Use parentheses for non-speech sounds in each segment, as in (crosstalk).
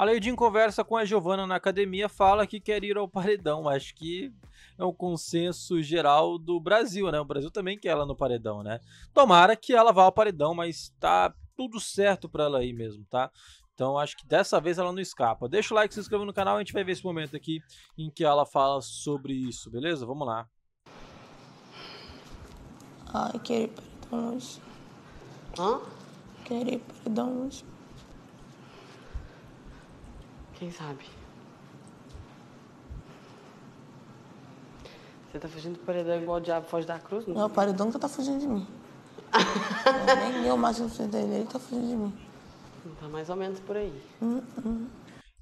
A Leidin conversa com a Giovana na academia, fala que quer ir ao paredão. Acho que é um consenso geral do Brasil, né? O Brasil também quer ela no paredão, né? Tomara que ela vá ao paredão, mas tá tudo certo para ela aí mesmo, tá? Então acho que dessa vez ela não escapa. Deixa o like, se inscreva no canal, a gente vai ver esse momento aqui em que ela fala sobre isso, beleza? Vamos lá. Ai, ir paredão hoje. Hã? Querer paredão hoje. Quem sabe? Você tá fugindo do paredão igual o diabo foge da cruz? Não, não o paredão que tá fugindo de mim. é, (laughs) nem eu mais não fugindo dele, ele tá fugindo de mim. Tá mais ou menos por aí. Uh-uh.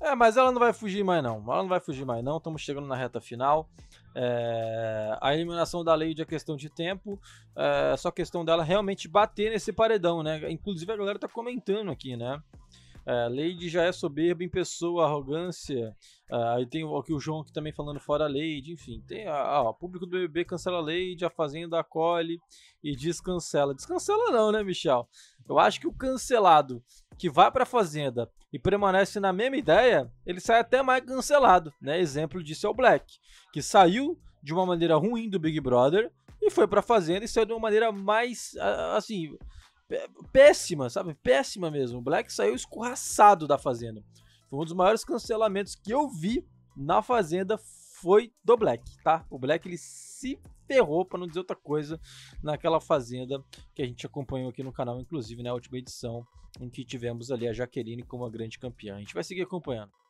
É, mas ela não vai fugir mais não. Ela não vai fugir mais não. Estamos chegando na reta final. É... a eliminação da Lady é questão de tempo. É só questão dela realmente bater nesse paredão, né? Inclusive a galera tá comentando aqui, né? É, Lady já é soberba em pessoa, arrogância. Ah, aí ah, tem aqui o João que também falando fora a Lady, enfim. Tem a, o público do BBB cancela a Lady, a Fazenda acolhe e descancela. Descancela não, né, Michel? Eu acho que o cancelado que vai para Fazenda e permanece na mesma ideia, ele sai até mais cancelado, né? Exemplo disso é o Black, que saiu de uma maneira ruim do Big Brother e foi para Fazenda e saiu de uma maneira mais, assim, péssima, sabe? Péssima mesmo. O Black saiu escorraçado da Fazenda. Foi um dos maiores cancelamentos que eu vi na Fazenda foi do Black, tá? O Black ele se ferrou, para não dizer outra coisa, naquela fazenda que a gente acompanhou aqui no canal, inclusive na né? última edição, em que tivemos ali a Jaqueline como a grande campeã. A gente vai seguir acompanhando.